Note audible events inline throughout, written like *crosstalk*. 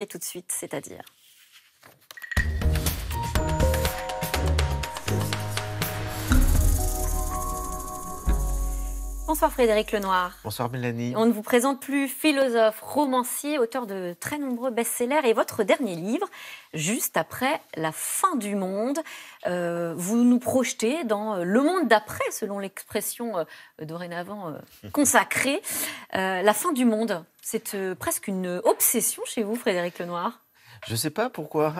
Et tout de suite, c'est-à-dire Bonsoir Frédéric Lenoir. Bonsoir Mélanie. On ne vous présente plus philosophe, romancier, auteur de très nombreux best-sellers et votre dernier livre, juste après la fin du monde. Euh, vous nous projetez dans euh, le monde d'après, selon l'expression euh, dorénavant *laughs* consacrée. la fin du monde, c'est presque une obsession chez vous Frédéric Lenoir je ne sais pas pourquoi.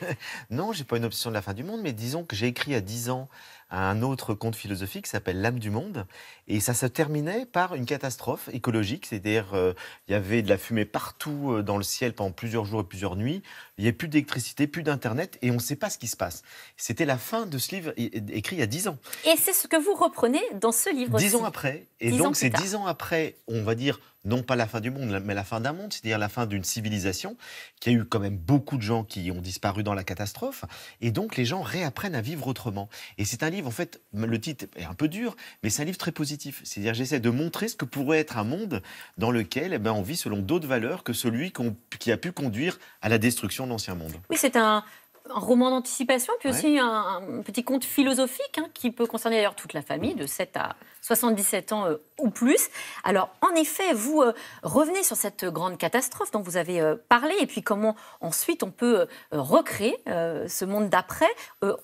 *laughs* non, je n'ai pas une obsession de la fin du monde, mais disons que j'ai écrit à 10 ans à un autre conte philosophique qui s'appelle L'âme du monde. Et ça se terminait par une catastrophe écologique, c'est-à-dire euh, il y avait de la fumée partout euh, dans le ciel pendant plusieurs jours et plusieurs nuits, il n'y avait plus d'électricité, plus d'Internet, et on ne sait pas ce qui se passe. C'était la fin de ce livre écrit il y a dix ans. Et c'est ce que vous reprenez dans ce livre Dix ans après. Et donc c'est dix ans après, on va dire, non pas la fin du monde, mais la fin d'un monde, c'est-à-dire la fin d'une civilisation, qui a eu quand même beaucoup de gens qui ont disparu dans la catastrophe, et donc les gens réapprennent à vivre autrement. Et c'est un livre en fait, le titre est un peu dur, mais c'est un livre très positif. C'est-à-dire, j'essaie de montrer ce que pourrait être un monde dans lequel eh ben, on vit selon d'autres valeurs que celui qui a pu conduire à la destruction de l'ancien monde. Oui, c'est un, roman d'anticipation, puis aussi un, petit conte philosophique hein, qui peut concerner d'ailleurs toute la famille, de 7 à 77 ans euh, ou plus. Alors, en effet, vous euh, revenez sur cette grande catastrophe dont vous avez euh, parlé, et puis comment ensuite on peut recréer ce monde d'après.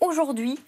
Aujourd'hui,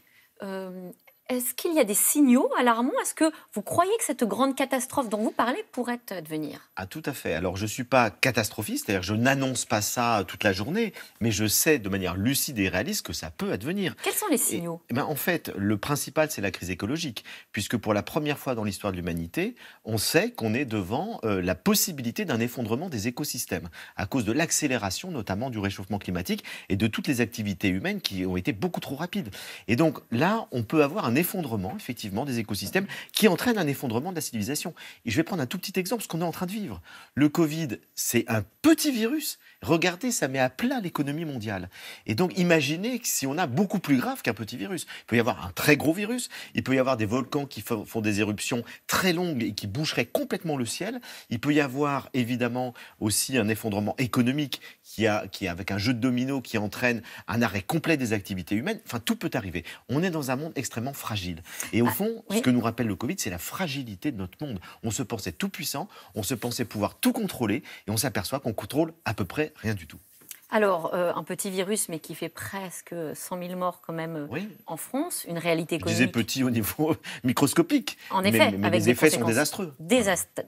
um, Est-ce qu'il y a des signaux alarmants Est-ce que vous croyez que cette grande catastrophe dont vous parlez pourrait advenir Ah, tout à fait. Alors, je ne suis pas catastrophiste, c'est-à-dire je n'annonce pas ça euh, toute la journée, mais je sais de manière lucide et réaliste que ça peut advenir. Quels sont les signaux et, eh ben, En fait, le principal, c'est la crise écologique, puisque pour la première fois dans l'histoire de l'humanité, on sait qu'on est devant euh, la possibilité d'un effondrement des écosystèmes, à cause de l'accélération notamment du réchauffement climatique et de toutes les activités humaines qui ont été beaucoup trop rapides. Et donc là, on peut avoir un effondrement, effectivement, des écosystèmes qui entraîne un effondrement de la civilisation. Et je vais prendre un tout petit exemple, ce qu'on est en train de vivre. Le Covid, c'est un petit virus. Regardez, ça met à plat l'économie mondiale. Et donc, imaginez que si on a beaucoup plus grave qu'un petit virus. Il peut y avoir un très gros virus, il peut y avoir des volcans qui font des éruptions très longues et qui boucheraient complètement le ciel. Il peut y avoir évidemment aussi un effondrement économique qui, a, qui avec un jeu de domino qui entraîne un arrêt complet des activités humaines. Enfin, tout peut arriver. On est dans un monde extrêmement fragile fragile. Et au ah, fond, ce que nous rappelle le Covid, c'est la fragilité de notre monde. On se pensait tout puissant, on se pensait pouvoir tout contrôler, et on s'aperçoit qu'on contrôle à peu près rien du tout. Alors, euh, un petit virus, mais qui fait presque 100 000 morts quand même euh, en France, une réalité économique. Je disais petit au niveau *laughs* microscopique. En effet, mais, les effets sont désastreux. désastreux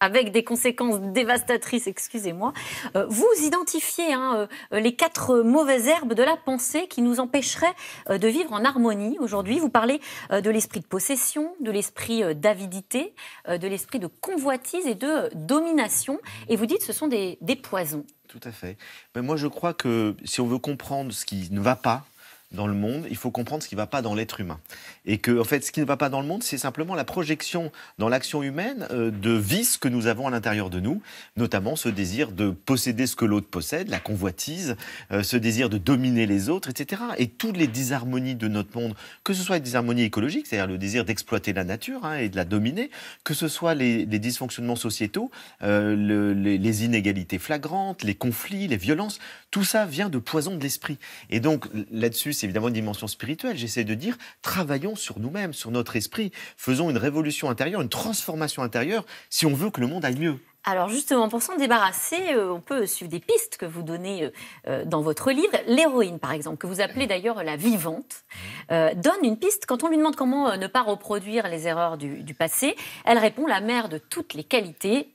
avec des conséquences dévastatrices, excusez-moi. Euh, vous identifiez hein, euh, les quatre mauvaises herbes de la pensée qui nous empêcheraient euh, de vivre en harmonie aujourd'hui. Vous parlez de l'esprit de possession, de l'esprit d'avidité, de l'esprit de convoitise et de domination. Et vous dites que ce sont des, poisons. Tout à fait. Mais moi, je crois que si on veut comprendre ce qui ne va pas, dans le monde, il faut comprendre ce qui ne va pas dans l'être humain. Et que, en fait, ce qui ne va pas dans le monde, c'est simplement la projection dans l'action humaine euh, de vices que nous avons à l'intérieur de nous, notamment ce désir de posséder ce que l'autre possède, la convoitise, euh, ce désir de dominer les autres, etc. Et toutes les disharmonies de notre monde, que ce soit des disharmonies écologiques, c'est-à-dire le désir d'exploiter la nature hein, et de la dominer, que ce soit les, dysfonctionnements sociétaux, euh, les inégalités flagrantes, les conflits, les violences, tout ça vient de poison de l'esprit. Et donc, là-dessus, évidemment une dimension spirituelle. J'essaie de dire, travaillons sur nous-mêmes, sur notre esprit, faisons une révolution intérieure, une transformation intérieure, si on veut que le monde aille mieux. Alors justement, pour s'en débarrasser, euh, on peut suivre des pistes que vous donnez euh, euh, dans votre livre. L'héroïne, par exemple, que vous appelez d'ailleurs la vivante, mmh. donne une piste. Quand on lui demande comment ne pas reproduire les erreurs du passé, elle répond la mère de toutes les qualités.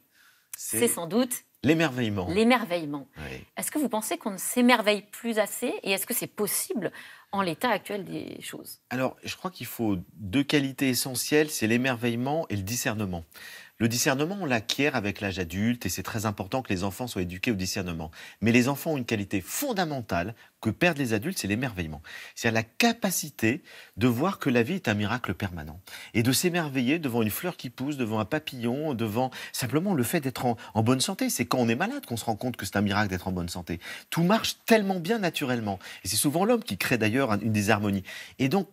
C'est sans doute L'émerveillement. L'émerveillement. Est-ce que vous pensez qu'on ne s'émerveille plus assez et est-ce que c'est possible en l'état actuel des choses Alors, je crois qu'il faut deux qualités essentielles, c'est l'émerveillement et le discernement. Le discernement, on l'acquiert avec l'âge adulte et c'est très important que les enfants soient éduqués au discernement. Mais les enfants ont une qualité fondamentale que perdent les adultes, c'est l'émerveillement. C'est la capacité de voir que la vie est un miracle permanent et de s'émerveiller devant une fleur qui pousse, devant un papillon, devant simplement le fait d'être en, en bonne santé. C'est quand on est malade qu'on se rend compte que c'est un miracle d'être en bonne santé. Tout marche tellement bien naturellement et c'est souvent l'homme qui crée d'ailleurs une désharmonie. Et donc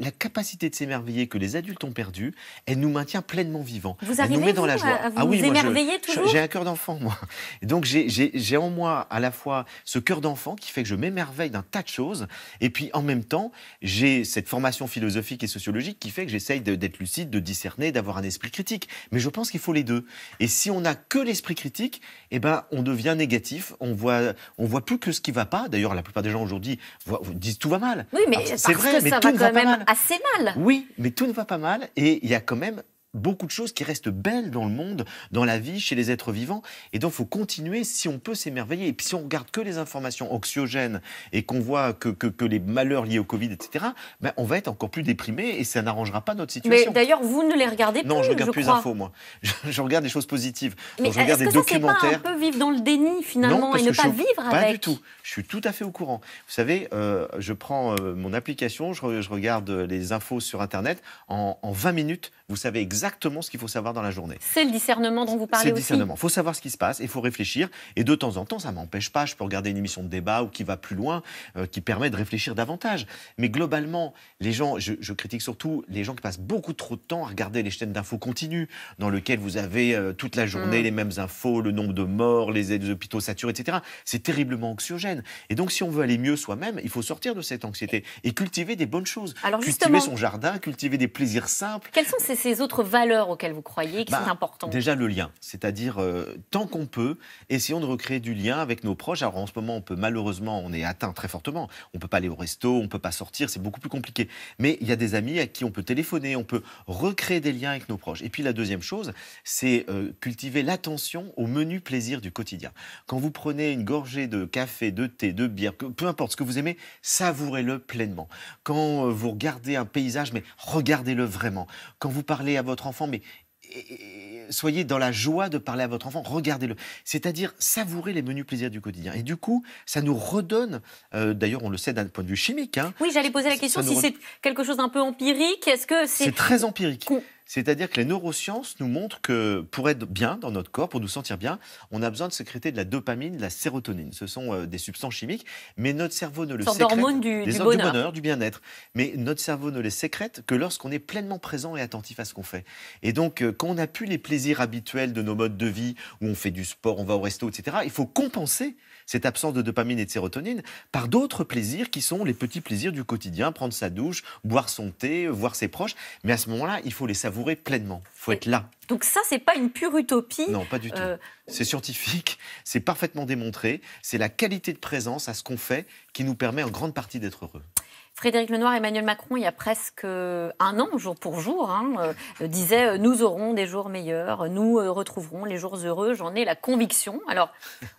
la capacité de s'émerveiller que les adultes ont perdu elle nous maintient pleinement vivants. Vous elle nous met dans la joie. À vous ah oui, vous émerveillez toujours J'ai un cœur d'enfant, moi. Et donc j'ai en moi à la fois ce cœur d'enfant qui fait que je m'émerveille d'un tas de choses, et puis en même temps, j'ai cette formation philosophique et sociologique qui fait que j'essaye d'être lucide, de discerner, d'avoir un esprit critique. Mais je pense qu'il faut les deux. Et si on n'a que l'esprit critique, eh ben, on devient négatif, on voit, on voit plus que ce qui va pas. D'ailleurs, la plupart des gens aujourd'hui disent tout va mal. Oui, mais ah, c'est vrai, mais tout va même assez mal. Oui, mais tout ne va pas mal et il y a quand même beaucoup de choses qui restent belles dans le monde, dans la vie, chez les êtres vivants. Et donc, il faut continuer si on peut s'émerveiller. Et puis, si on regarde que les informations oxygènes et qu'on voit que, que, les malheurs liés au Covid, etc., ben, on va être encore plus déprimé et ça n'arrangera pas notre situation. Mais d'ailleurs, vous ne les regardez plus. Non, je regarde plus plus infos moi. *laughs* Je, regarde des choses positives. Mais je regarde des que documentaires. Pas un peu vivre dans le déni, finalement, et ne pas vivre pas avec. Pas du tout. Je suis tout à fait au courant. Vous savez, euh, je prends euh, mon application, je, regarde euh, les infos sur Internet. En, en 20 minutes, vous savez exactement exactement ce qu'il faut savoir dans la journée. C'est le discernement dont vous parlez C'est le discernement. Il faut savoir ce qui se passe, il faut réfléchir. Et de temps en temps, ça m'empêche pas. Je peux regarder une émission de débat ou qui va plus loin, euh, qui permet de réfléchir davantage. Mais globalement, les gens, je, critique surtout les gens qui passent beaucoup trop de temps à regarder les chaînes d'infos continues, dans lesquelles vous avez euh, toute la journée mm. les mêmes infos, le nombre de morts, les, hôpitaux saturés, etc. C'est terriblement anxiogène. Et donc, si on veut aller mieux soi-même, il faut sortir de cette anxiété et cultiver des bonnes choses. cultiver son jardin, cultiver des plaisirs simples. Quelles sont ces, ces autres valeurs auxquelles vous croyez qui c'est bah, important Déjà le lien, c'est-à-dire euh, tant qu'on peut, essayons de recréer du lien avec nos proches. Alors en ce moment, on peut malheureusement, on est atteint très fortement. On peut pas aller au resto, on peut pas sortir, c'est beaucoup plus compliqué. Mais il y a des amis à qui on peut téléphoner, on peut recréer des liens avec nos proches. Et puis la deuxième chose, c'est euh, cultiver l'attention au menu plaisir du quotidien. Quand vous prenez une gorgée de café, de thé, de bière, peu importe ce que vous aimez, savourez-le pleinement. Quand euh, vous regardez un paysage, mais regardez-le vraiment. Quand vous parlez à votre votre enfant, mais soyez dans la joie de parler à votre enfant, regardez-le. C'est-à-dire savourer les menus plaisirs du quotidien. Et du coup, ça nous redonne, euh, d'ailleurs on le sait d'un point de vue chimique. Hein. oui, j'allais poser la question si c'est quelque chose d'un peu empirique. Est-ce que c'est... très empirique. C'est-à-dire que les neurosciences nous montrent que pour être bien dans notre corps, pour nous sentir bien, on a besoin de sécréter de la dopamine, de la sérotonine. Ce sont euh, des substances chimiques, mais notre cerveau ne le sécrète du du, bonheur, du bien-être. Mais notre cerveau ne les sécrète que lorsqu'on est pleinement présent et attentif à ce qu'on fait. Et donc, euh, quand on n'a plus les plaisirs habituels de nos modes de vie, où on fait du sport, on va au resto, etc., il faut compenser cette absence de dopamine et de sérotonine par d'autres plaisirs qui sont les petits plaisirs du quotidien, prendre sa douche, boire son thé, voir ses proches. Mais à ce moment-là, il faut les savoir pleinement. Il faut être là. Donc ça, c'est pas une pure utopie. Non, pas du tout. Euh, c'est scientifique, *laughs* c'est parfaitement démontré. C'est la qualité de présence à ce qu'on fait qui nous permet en grande partie d'être heureux. Frédéric Lenoir, Emmanuel Macron, il y a presque un an, jour pour jour, hein, euh, disait euh, Nous aurons des jours meilleurs, nous retrouverons les jours heureux. J'en ai la conviction. Alors,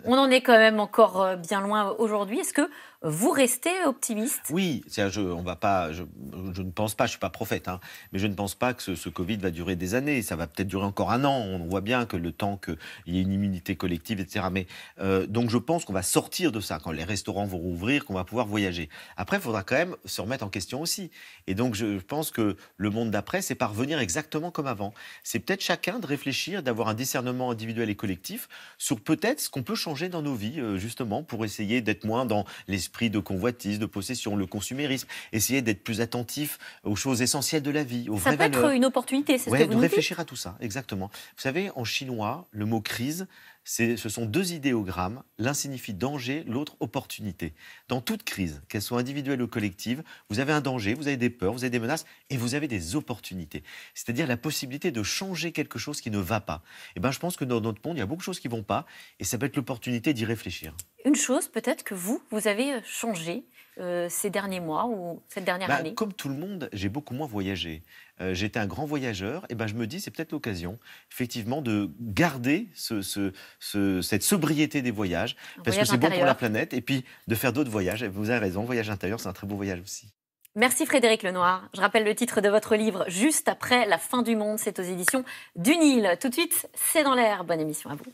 on en est quand même encore bien loin aujourd'hui. Est-ce que vous restez optimiste Oui, je, on va pas, je, ne pense pas, je ne suis pas prophète, hein, mais je ne pense pas que ce, Covid va durer des années. Ça va peut-être durer encore un an. On voit bien que le temps qu'il y ait une immunité collective, etc. Mais euh, donc je pense qu'on va sortir de ça quand les restaurants vont rouvrir, qu'on va pouvoir voyager. Après, il faudra quand même se remettre en question aussi. Et donc je pense que le monde d'après, c'est parvenir exactement comme avant. C'est peut-être chacun de réfléchir, d'avoir un discernement individuel et collectif sur peut-être ce qu'on peut changer dans nos vies, euh, justement, pour essayer d'être moins dans les esprit de convoitise, de possession, le consumérisme, essayer d'être plus attentif aux choses essentielles de la vie, aux ça valeurs. Ça peut être une opportunité, c'est ouais, ce de réfléchir à tout ça, exactement. Vous savez, en chinois, le mot crise, ce sont deux idéogrammes, l'un signifie danger, l'autre opportunité. Dans toute crise, qu'elle soit individuelle ou collective, vous avez un danger, vous avez des peurs, vous avez des menaces et vous avez des opportunités. C'est-à-dire la possibilité de changer quelque chose qui ne va pas. Et eh ben, je pense que dans notre monde, il y a beaucoup de choses qui ne vont pas et ça peut être l'opportunité d'y réfléchir une chose peut-être que vous, vous avez euh, changé euh, ces derniers mois ou cette dernière bah, année Comme tout le monde, j'ai beaucoup moins voyagé. Euh, j'étais un grand voyageur, et eh ben je me dis c'est peut-être l'occasion, effectivement, de garder cette sobriété des voyages, parce que c'est bon pour la planète, et puis de faire d'autres voyages. vous avez raison, voyage intérieur, c'est un très beau voyage aussi. Merci Frédéric Lenoir. Je rappelle le titre de votre livre, Juste après la fin du monde, c'est aux éditions du Tout de suite, c'est dans l'air. Bonne émission à vous.